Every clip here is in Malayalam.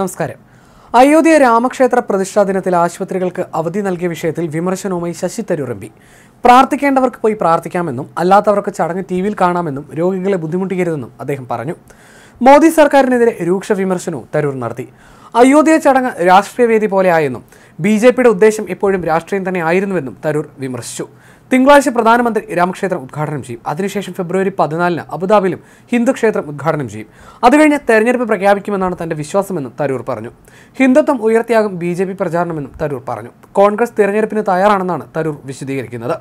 നമസ്കാരം അയോധ്യ രാമക്ഷേത്ര പ്രതിഷ്ഠാ ദിനത്തിൽ ആശുപത്രികൾക്ക് അവധി നൽകിയ വിഷയത്തിൽ വിമർശനവുമായി ശശി തരൂർ എം പി പ്രാർത്ഥിക്കേണ്ടവർക്ക് പോയി പ്രാർത്ഥിക്കാമെന്നും അല്ലാത്തവർക്ക് ചടങ്ങ് ടി വിയിൽ കാണാമെന്നും രോഗികളെ ബുദ്ധിമുട്ടിക്കരുതെന്നും അദ്ദേഹം പറഞ്ഞു മോദി സർക്കാരിനെതിരെ രൂക്ഷ വിമർശനവും തരൂർ നടത്തി അയോധ്യ ചടങ്ങ് രാഷ്ട്രീയ വേദി പോലെയായെന്നും ബി ജെ പിയുടെ ഉദ്ദേശം എപ്പോഴും രാഷ്ട്രീയം തന്നെ ആയിരുന്നുവെന്നും തരൂർ വിമർശിച്ചു തിങ്കളാഴ്ച പ്രധാനമന്ത്രി രാമക്ഷേത്രം ഉദ്ഘാടനം ചെയ്യും അതിനുശേഷം ഫെബ്രുവരി പതിനാലിന് അബുദാബിയിലും ഹിന്ദുക്ഷേത്രം ഉദ്ഘാടനം ചെയ്യും അതുകഴിഞ്ഞ് തെരഞ്ഞെടുപ്പ് പ്രഖ്യാപിക്കുമെന്നാണ് തന്റെ വിശ്വാസമെന്നും തരൂർ പറഞ്ഞു ഹിന്ദുത്വം ഉയർത്തിയാകും ബി ജെ പി പ്രചാരണമെന്നും തരൂർ പറഞ്ഞു കോൺഗ്രസ് തെരഞ്ഞെടുപ്പിന് തയ്യാറാണെന്നാണ് തരൂർ വിശദീകരിക്കുന്നത്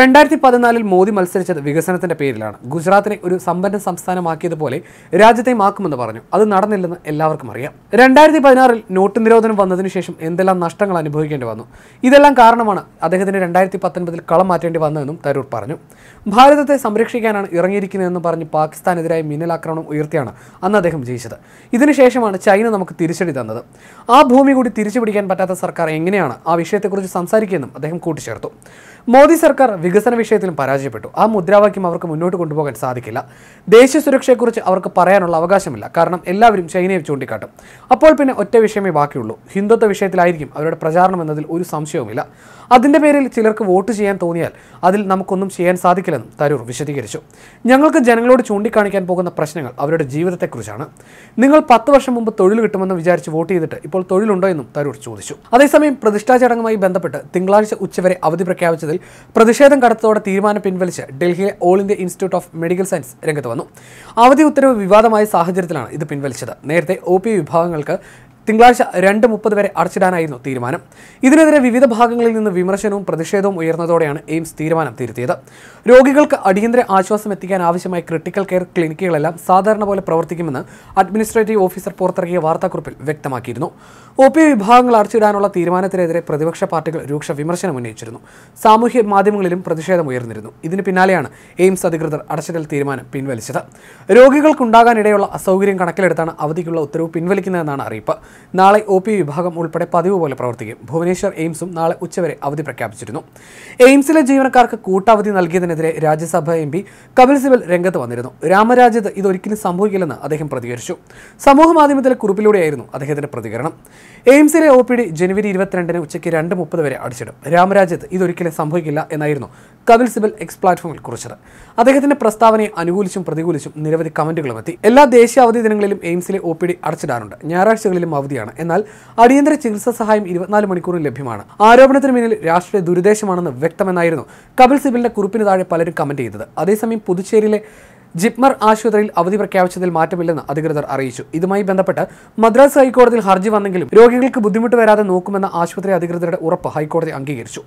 രണ്ടായിരത്തി പതിനാലിൽ മോദി മത്സരിച്ചത് വികസനത്തിന്റെ പേരിലാണ് ഗുജറാത്തിനെ ഒരു സമ്പന്ന സംസ്ഥാനമാക്കിയതുപോലെ രാജ്യത്തെ മാക്കുമെന്ന് പറഞ്ഞു അത് നടന്നില്ലെന്ന് എല്ലാവർക്കും അറിയാം രണ്ടായിരത്തി പതിനാറിൽ നോട്ട് നിരോധനം വന്നതിനു ശേഷം എന്തെല്ലാം നഷ്ടങ്ങൾ അനുഭവിക്കേണ്ടി വന്നു ഇതെല്ലാം കാരണമാണ് അദ്ദേഹത്തിന് രണ്ടായിരത്തി പത്തൊൻപതിൽ കളം മാറ്റേണ്ടി വന്നതെന്നും തരൂർ പറഞ്ഞു ഭാരതത്തെ സംരക്ഷിക്കാനാണ് ഇറങ്ങിയിരിക്കുന്നതെന്ന് പറഞ്ഞ് പാകിസ്ഥാനെതിരായ മിന്നലാക്രമണം ഉയർത്തിയാണ് അന്ന് അദ്ദേഹം ജയിച്ചത് ഇതിനുശേഷമാണ് ചൈന നമുക്ക് തിരിച്ചടി തന്നത് ആ ഭൂമി കൂടി തിരിച്ചു പിടിക്കാൻ പറ്റാത്ത സർക്കാർ എങ്ങനെയാണ് ആ വിഷയത്തെക്കുറിച്ച് സംസാരിക്കുകയെന്നും അദ്ദേഹം കൂട്ടിച്ചേർത്തു മോദി സർക്കാർ വികസന വിഷയത്തിലും പരാജയപ്പെട്ടു ആ മുദ്രാവാക്യം അവർക്ക് മുന്നോട്ട് കൊണ്ടുപോകാൻ സാധിക്കില്ല ദേശീയ സുരക്ഷയെക്കുറിച്ച് അവർക്ക് പറയാനുള്ള അവകാശമില്ല കാരണം എല്ലാവരും ചൈനയെ ചൂണ്ടിക്കാട്ടും അപ്പോൾ പിന്നെ ഒറ്റ വിഷയമേ ബാക്കിയുള്ളൂ ഹിന്ദുത്വ വിഷയത്തിലായിരിക്കും അവരുടെ പ്രചാരണം എന്നതിൽ ഒരു സംശയവുമില്ല അതിൻ്റെ പേരിൽ ചിലർക്ക് വോട്ട് ചെയ്യാൻ തോന്നി തോന്നിയാൽ അതിൽ നമുക്കൊന്നും ചെയ്യാൻ സാധിക്കില്ലെന്നും തരൂർ വിശദീകരിച്ചു ഞങ്ങൾക്ക് ജനങ്ങളോട് ചൂണ്ടിക്കാണിക്കാൻ പോകുന്ന പ്രശ്നങ്ങൾ അവരുടെ ജീവിതത്തെക്കുറിച്ചാണ് നിങ്ങൾ പത്ത് വർഷം മുമ്പ് തൊഴിൽ കിട്ടുമെന്ന് വിചാരിച്ച് വോട്ട് ചെയ്തിട്ട് ഇപ്പോൾ തൊഴിലുണ്ടോ എന്നും തരൂർ ചോദിച്ചു അതേസമയം പ്രതിഷ്ഠാ ചടങ്ങുമായി ബന്ധപ്പെട്ട് തിങ്കളാഴ്ച ഉച്ചവരെ അവധി പ്രഖ്യാപിച്ചതിൽ പ്രതിഷേധം കടത്തതോടെ തീരുമാനം പിൻവലിച്ച് ഡൽഹിയിലെ All India Institute of Medical Science രംഗത്ത് വന്നു അവധി ഉത്തരവ് വിവാദമായ സാഹചര്യത്തിലാണ് ഇത് പിൻവലിച്ചത് നേരത്തെ ഒ പി വിഭാഗങ്ങൾക്ക് തിങ്കളാഴ്ച രണ്ട് മുപ്പത് വരെ അടച്ചിടാനായിരുന്നു തീരുമാനം ഇതിനെതിരെ വിവിധ ഭാഗങ്ങളിൽ നിന്ന് വിമർശനവും പ്രതിഷേധവും ഉയർന്നതോടെയാണ് എയിംസ് തീരുമാനം തിരുത്തിയത് രോഗികൾക്ക് അടിയന്തര ആശ്വാസം എത്തിക്കാൻ ആവശ്യമായ ക്രിട്ടിക്കൽ കെയർ ക്ലിനിക്കുകളെല്ലാം സാധാരണ പോലെ പ്രവർത്തിക്കുമെന്ന് അഡ്മിനിസ്ട്രേറ്റീവ് ഓഫീസർ പുറത്തിറക്കിയ വാർത്താക്കുറിപ്പിൽ വ്യക്തമാക്കിയിരുന്നു ഒ പി വിഭാഗങ്ങൾ അടച്ചിടാനുള്ള തീരുമാനത്തിനെതിരെ പ്രതിപക്ഷ പാർട്ടികൾ രൂക്ഷ വിമർശനം ഉന്നയിച്ചിരുന്നു സാമൂഹ്യ മാധ്യമങ്ങളിലും പ്രതിഷേധം ഉയർന്നിരുന്നു ഇതിന് പിന്നാലെയാണ് എയിംസ് അധികൃതർ അടച്ചിടൽ തീരുമാനം പിൻവലിച്ചത് രോഗികൾക്കുണ്ടാകാനിടയുള്ള അസൗകര്യം കണക്കിലെടുത്താണ് അവധിക്കുള്ള ഉത്തരവ് പിൻവലിക്കുന്നതെന്നാണ് അറിയിപ്പ് നാളെ ഒ പി വിഭാഗം ഉൾപ്പെടെ പതിവ് പോലെ പ്രവർത്തിക്കും ഭുവനേശ്വർ എയിംസും നാളെ ഉച്ചവരെ അവധി പ്രഖ്യാപിച്ചിരുന്നു എയിംസിലെ ജീവനക്കാർക്ക് കൂട്ടവധി നൽകിയതിനെതിരെ രാജ്യസഭ എം പി കപിൽ സിബൽ രംഗത്ത് വന്നിരുന്നു രാമരാജ്യത്ത് ഇതൊരിക്കലും സംഭവിക്കില്ലെന്ന് അദ്ദേഹം പ്രതികരിച്ചു സമൂഹ മാധ്യമത്തിലെ കുറിപ്പിലൂടെയായിരുന്നു അദ്ദേഹത്തിന്റെ പ്രതികരണം എയിംസിലെ ഒ പി ഡി ജനുവരി ഇരുപത്തിരണ്ടിന് ഉച്ചയ്ക്ക് രണ്ട് മുപ്പത് വരെ അടിച്ചിടും രാമരാജ്യത്ത് ഇതൊരിക്കലും സംഭവിക്കില്ല എന്നായിരുന്നു കപിൽ സിബൽ എക്സ് പ്ലാറ്റ്ഫോമിൽ കുറിച്ചത് അദ്ദേഹത്തിന്റെ പ്രസ്താവനയെ അനുകൂലിച്ചും പ്രതികൂലിച്ചും നിരവധി കമന്റുകളും എത്തി എല്ലാ ദേശീയ അവധി ദിനങ്ങളിലും എയിംസിലെ ഒ പി ഡി അടച്ചിടാറുണ്ട് ഞായറാഴ്ചകളിലും അവധിയാണ് എന്നാൽ അടിയന്തര ചികിത്സാ സഹായം ഇരുപത്തിനാല് മണിക്കൂറിൽ ലഭ്യമാണ് ആരോപണത്തിന് പിന്നിൽ രാഷ്ട്രീയ ദുരുദ്ദേശമാണെന്ന് വ്യക്തമെന്നായിരുന്നു കപിൽ സിബലിന്റെ കുറിപ്പിന് താഴെ പലരും കമന്റ് ചെയ്തത് അതേസമയം പുതുച്ചേരിയിലെ ജിപ്മർ ആശുപത്രിയിൽ അവധി പ്രഖ്യാപിച്ചതിൽ മാറ്റമില്ലെന്ന് അധികൃതർ അറിയിച്ചു ഇതുമായി ബന്ധപ്പെട്ട് മദ്രാസ് ഹൈക്കോടതിയിൽ ഹർജി വന്നെങ്കിലും രോഗികൾക്ക് ബുദ്ധിമുട്ട് വരാതെ നോക്കുമെന്ന ആശുപത്രി അധികൃതരുടെ ഉറപ്പ് ഹൈക്കോടതി അംഗീകരിച്ചു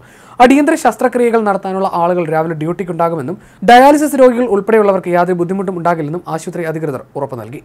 അടിയന്തര ശസ്ത്രക്രിയകൾ നടത്താനുള്ള ആളുകൾ രാവിലെ ഡ്യൂട്ടിക്കുണ്ടാകുമെന്നും ഡയാലിസിസ് രോഗികൾ ഉൾപ്പെടെയുള്ളവർക്ക് യാതൊരു ബുദ്ധിമുട്ടും ഉണ്ടാകില്ലെന്നും ആശുപത്രി അധികൃതർ ഉറപ്പ് നൽകി